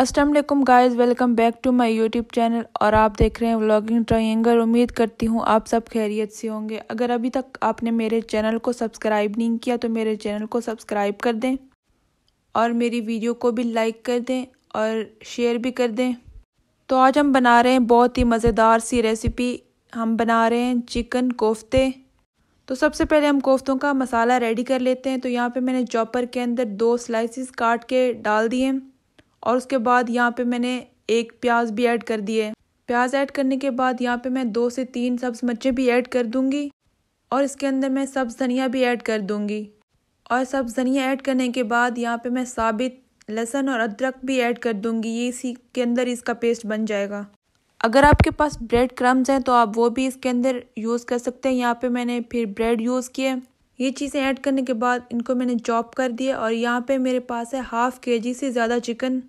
Aslam guys welcome back to my YouTube channel और आप देख रहे हैं व्लॉगिंग ट्राइंगल उम्मीद करती हूँ आप सब खैरियत से होंगे अगर अभी तक आपने मेरे चैनल को सब्सक्राइब नहीं किया तो मेरे चैनल को सब्सक्राइब कर दें और मेरी वीडियो को भी लाइक कर दें और शेयर भी कर दें तो आज हम बना रहे हैं बहुत ही मज़ेदार सी रेसिपी हम बना रहे हैं चिकन कोफ्ते तो सबसे पहले हम कोफ्तों का मसाला रेडी कर लेते हैं तो यहाँ पर मैंने चॉपर के अंदर दो स्लाइसिस काट के डाल दिए और उसके बाद यहाँ पे मैंने एक प्याज भी ऐड कर दिए प्याज ऐड करने के बाद यहाँ पे मैं दो से तीन सब्ज़ मिर्चें भी ऐड कर दूँगी और इसके अंदर मैं सब्ज़ धनिया भी ऐड कर दूँगी और सब्ज़ धनिया ऐड करने के बाद यहाँ पे मैं साबित लहसन और अदरक भी ऐड कर दूँगी ये इसी के अंदर इसका पेस्ट बन जाएगा अगर आपके पास ब्रेड क्रम्स हैं तो आप वो भी इसके अंदर यूज़ कर सकते हैं यहाँ पे मैंने फिर ब्रेड यूज़ किए ये चीज़ें ऐड करने के बाद इनको मैंने चॉप कर दिया और यहाँ पे मेरे पास है हाफ़ के जी से ज़्यादा चिकन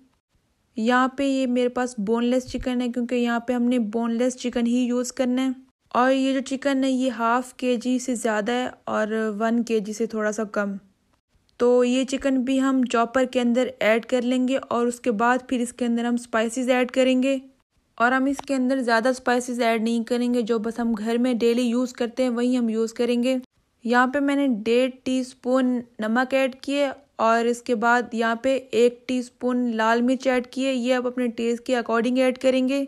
यहाँ पे ये मेरे पास बोनलेस चिकन है क्योंकि यहाँ पे हमने बोनलेस चिकन ही यूज़ करना है और ये जो चिकन है ये हाफ़ के जी से ज़्यादा है और वन के जी से थोड़ा सा कम तो ये चिकन भी हम चॉपर के अंदर ऐड कर लेंगे और उसके बाद फिर इसके अंदर हम स्पाइसिस ऐड करेंगे और हम इसके अंदर ज़्यादा स्पाइसेस ऐड नहीं करेंगे जो बस हम घर में डेली यूज़ करते हैं वही हम यूज़ करेंगे यहाँ पे मैंने डेढ़ टीस्पून नमक ऐड किए और इसके बाद यहाँ पे एक टीस्पून लाल मिर्च ऐड किए ये आप अपने टेस्ट के अकॉर्डिंग ऐड करेंगे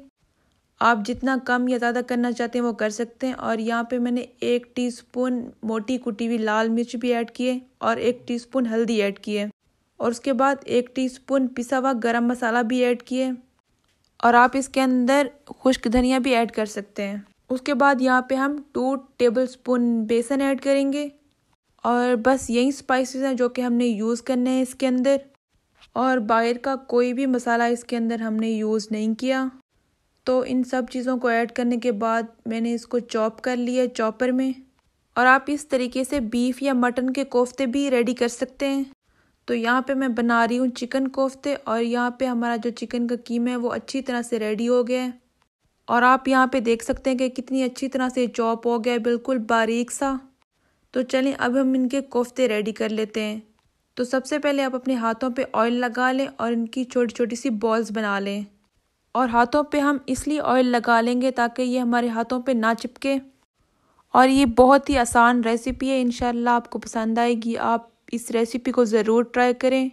आप जितना कम या ज़्यादा करना चाहते हैं वो कर सकते हैं और यहाँ पे मैंने एक टीस्पून मोटी कुटी हुई लाल मिर्च भी ऐड किए और एक टीस्पून हल्दी ऐड किए और उसके बाद एक टीस्पून पिसा हुआ गर्म मसाला भी ऐड किए और आप इसके अंदर खुश्क धनिया भी ऐड कर सकते हैं उसके बाद यहाँ पे हम टू टेबल स्पून बेसन ऐड करेंगे और बस यही स्पाइसेस हैं जो कि हमने यूज़ करने हैं इसके अंदर और बाहर का कोई भी मसाला इसके अंदर हमने यूज़ नहीं किया तो इन सब चीज़ों को ऐड करने के बाद मैंने इसको चॉप कर लिया चॉपर में और आप इस तरीके से बीफ या मटन के कोफ्ते भी रेडी कर सकते हैं तो यहाँ पे मैं बना रही हूँ चिकन कोफ्ते और यहाँ पे हमारा जो चिकन का कीमा है वो अच्छी तरह से रेडी हो गया है और आप यहाँ पे देख सकते हैं कि कितनी अच्छी तरह से चॉप हो गया बिल्कुल बारीक सा तो चलें अब हम इनके कोफ्ते रेडी कर लेते हैं तो सबसे पहले आप अपने हाथों पे ऑयल लगा लें और इनकी छोटी छोटी सी बॉल्स बना लें और हाथों पे हम इसलिए ऑयल लगा लेंगे ताकि ये हमारे हाथों पे ना चिपके और ये बहुत ही आसान रेसिपी है इन आपको पसंद आएगी आप इस रेसिपी को ज़रूर ट्राई करें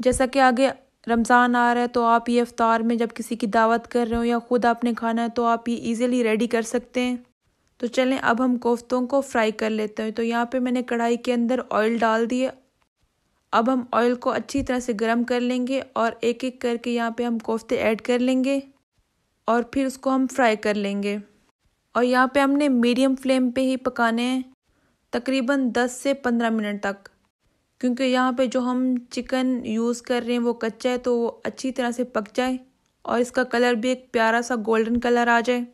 जैसा कि आगे रमज़ान आ रहा है तो आप ये अफ्तार में जब किसी की दावत कर रहे हो या ख़ुद आपने खाना है तो आप ये इजीली रेडी कर सकते हैं तो चलें अब हम कोफ्तों को फ्राई कर लेते हैं तो यहाँ पे मैंने कढ़ाई के अंदर ऑयल डाल दिए अब हम ऑयल को अच्छी तरह से गर्म कर लेंगे और एक एक करके यहाँ पे हम कोफ्ते ऐड कर लेंगे और फिर उसको हम फ्राई कर लेंगे और यहाँ पे हमने मीडियम फ्लेम पे ही पकाने हैं तकरीबन दस से पंद्रह मिनट तक क्योंकि यहाँ पे जो हम चिकन यूज़ कर रहे हैं वो कच्चा है तो वो अच्छी तरह से पक जाए और इसका कलर भी एक प्यारा सा गोल्डन कलर आ जाए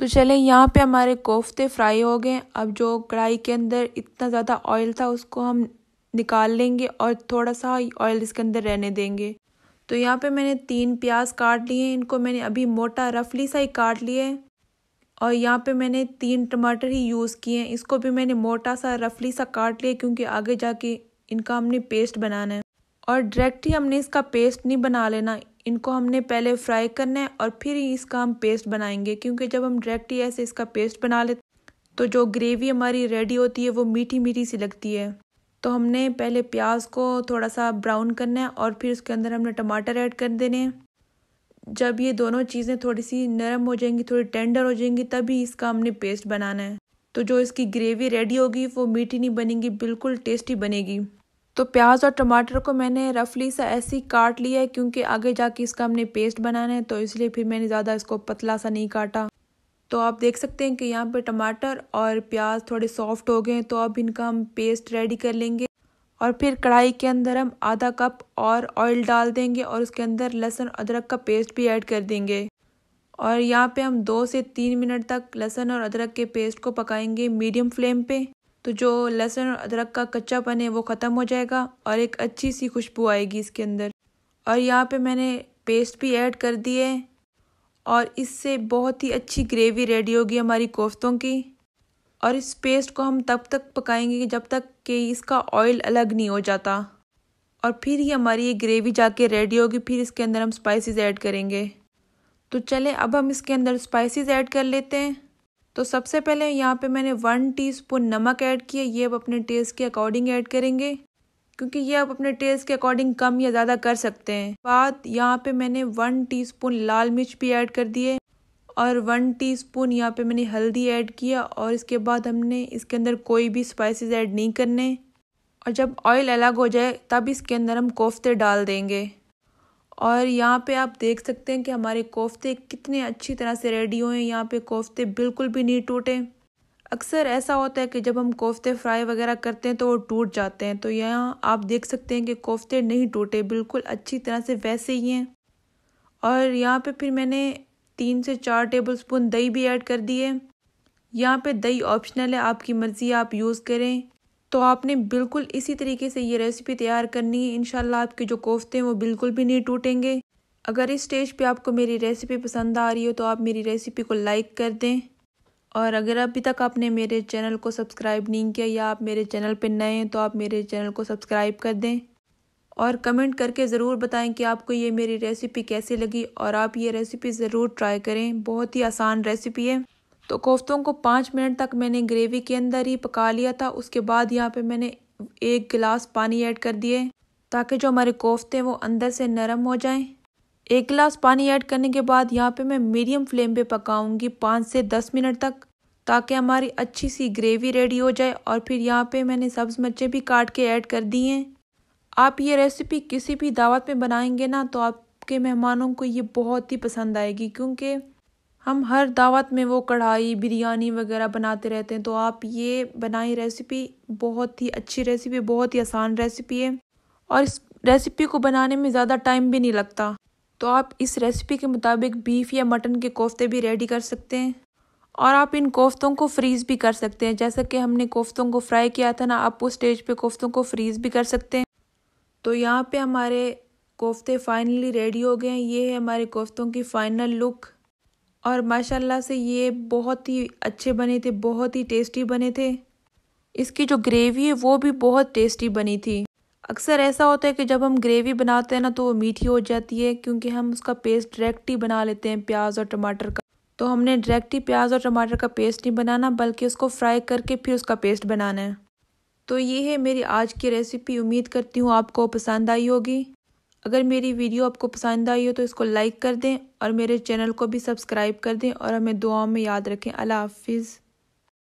तो चले यहाँ पे हमारे कोफ्ते फ्राई हो गए अब जो कढ़ाई के अंदर इतना ज़्यादा ऑयल था उसको हम निकाल लेंगे और थोड़ा सा ऑयल इसके अंदर रहने देंगे तो यहाँ पे मैंने तीन प्याज काट लिए इनको मैंने अभी मोटा रफली सा ही काट लिए और यहाँ पे मैंने तीन टमाटर ही यूज़ किए हैं इसको भी मैंने मोटा सा रफली सा काट लिया क्योंकि आगे जाके इनका हमने पेस्ट बनाना है और डायरेक्ट ही हमने इसका पेस्ट नहीं बना लेना इनको हमने पहले फ्राई करना है और फिर ही इसका हम पेस्ट बनाएंगे क्योंकि जब हम डायरेक्ट ही ऐसे इसका पेस्ट बना लेते तो जो ग्रेवी हमारी रेडी होती है वो मीठी मीठी सी लगती है तो हमने पहले प्याज को थोड़ा सा ब्राउन करना है और फिर उसके अंदर हमने टमाटर ऐड कर देने हैं जब ये दोनों चीज़ें थोड़ी सी नरम हो जाएंगी थोड़ी टेंडर हो जाएंगी तभी इसका हमने पेस्ट बनाना है तो जो इसकी ग्रेवी रेडी होगी वो मीठी नहीं बनेगी बिल्कुल टेस्टी बनेगी तो प्याज और टमाटर को मैंने रफली सा ऐसे ही काट लिया है क्योंकि आगे जाके इसका हमने पेस्ट बनाना है तो इसलिए फिर मैंने ज़्यादा इसको पतला सा नहीं काटा तो आप देख सकते हैं कि यहाँ पे टमाटर और प्याज थोड़े सॉफ्ट हो गए हैं तो अब इनका हम पेस्ट रेडी कर लेंगे और फिर कढ़ाई के अंदर हम आधा कप और ऑयल डाल देंगे और उसके अंदर लहसुन अदरक का पेस्ट भी ऐड कर देंगे और यहाँ पे हम दो से तीन मिनट तक लहसुन और अदरक के पेस्ट को पकाएंगे मीडियम फ्लेम पे तो जो लहसुन और अदरक का कच्चापन है वो ख़त्म हो जाएगा और एक अच्छी सी खुशबू आएगी इसके अंदर और यहाँ पे मैंने पेस्ट भी ऐड कर दिए और इससे बहुत ही अच्छी ग्रेवी रेडी होगी हमारी कोफ्तों की और इस पेस्ट को हम तब तक पकाएंगे जब तक कि इसका ऑयल अलग नहीं हो जाता और फिर ही हमारी ये ग्रेवी जाके रेडी होगी फिर इसके अंदर हम स्पाइसेस ऐड करेंगे तो चले अब हम इसके अंदर स्पाइसेस ऐड कर लेते हैं तो सबसे पहले यहाँ पे मैंने वन टीस्पून नमक ऐड किया ये अब अपने टेस्ट के अकॉर्डिंग ऐड करेंगे क्योंकि ये आप अपने टेस्ट के अकॉर्डिंग कम या ज़्यादा कर सकते हैं बाद यहाँ पे मैंने वन टीस्पून लाल मिर्च भी ऐड कर दिए और वन टीस्पून यहाँ पे मैंने हल्दी ऐड किया और इसके बाद हमने इसके अंदर कोई भी स्पाइसेस ऐड नहीं करने और जब ऑयल अलग हो जाए तब इसके अंदर हम कोफ्ते डाल देंगे और यहाँ पे आप देख सकते हैं कि हमारे कोफ्ते कितने अच्छी तरह से रेडी हुए हैं यहाँ पे कोफ्ते बिल्कुल भी नहीं टूटे अक्सर ऐसा होता है कि जब हम कोफ्ते फ्राई वगैरह करते हैं तो वो टूट जाते हैं तो यहाँ आप देख सकते हैं कि कोफ्ते नहीं टूटे बिल्कुल अच्छी तरह से वैसे ही हैं और यहाँ पे फिर मैंने तीन से चार टेबल स्पून दही भी ऐड कर दिए यहाँ पे दही ऑप्शनल है आपकी मर्ज़ी आप यूज़ करें तो आपने बिल्कुल इसी तरीके से ये रेसिपी तैयार करनी है इन आपके जो कोफ्ते हैं वो बिल्कुल भी नहीं टूटेंगे अगर इस स्टेज पे आपको मेरी रेसिपी पसंद आ रही हो तो आप मेरी रेसिपी को लाइक कर दें और अगर अभी तक आपने मेरे चैनल को सब्सक्राइब नहीं किया या आप मेरे चैनल पर नए हैं तो आप मेरे चैनल को सब्सक्राइब कर दें और कमेंट करके ज़रूर बताएं कि आपको ये मेरी रेसिपी कैसी लगी और आप ये रेसिपी ज़रूर ट्राई करें बहुत ही आसान रेसिपी है तो कोफ्तों को पाँच मिनट तक मैंने ग्रेवी के अंदर ही पका लिया था उसके बाद यहाँ पे मैंने एक गिलास पानी ऐड कर दिए ताकि जो हमारे कोफ्ते हैं वो अंदर से नरम हो जाएं एक गिलास पानी ऐड करने के बाद यहाँ पे मैं मीडियम फ्लेम पे पकाऊंगी पाँच से दस मिनट तक ताकि हमारी अच्छी सी ग्रेवी रेडी हो जाए और फिर यहाँ पर मैंने सब्ज़ मिर्चें भी काट के ऐड कर दी हैं आप ये रेसिपी किसी भी दावत में बनाएंगे ना तो आपके मेहमानों को ये बहुत ही पसंद आएगी क्योंकि हम हर दावत में वो कढ़ाई बिरयानी वगैरह बनाते रहते हैं तो आप ये बनाई रेसिपी बहुत ही अच्छी रेसिपी बहुत ही आसान रेसिपी है और इस रेसिपी को बनाने में ज़्यादा टाइम भी नहीं लगता तो आप इस रेसिपी के मुताबिक बीफ या मटन के कोफ्ते भी रेडी कर सकते हैं और आप इन कोफ्तों को फ्रीज़ भी कर सकते हैं जैसा कि हमने कोफ्तों को फ्राई किया था ना आप उस स्टेज पे कोफ्तों को फ्रीज़ भी कर सकते हैं तो यहाँ पे हमारे कोफ्ते फाइनली रेडी हो गए हैं ये है हमारे कोफ्तों की फ़ाइनल लुक और माशाल्लाह से ये बहुत ही अच्छे बने थे बहुत ही टेस्टी बने थे इसकी जो ग्रेवी है वो भी बहुत टेस्टी बनी थी अक्सर ऐसा होता है कि जब हम ग्रेवी बनाते हैं ना तो वो मीठी हो जाती है क्योंकि हम उसका पेस्ट डायरेक्ट ही बना लेते हैं प्याज और टमाटर का तो हमने डायरेक्ट ही प्याज और टमाटर का पेस्ट नहीं बनाना बल्कि उसको फ्राई करके फिर उसका पेस्ट बनाना है तो ये है मेरी आज की रेसिपी उम्मीद करती हूँ आपको पसंद आई होगी अगर मेरी वीडियो आपको पसंद आई हो तो इसको लाइक कर दें और मेरे चैनल को भी सब्सक्राइब कर दें और हमें दुआओं में याद रखें अल्लाह हाफिज़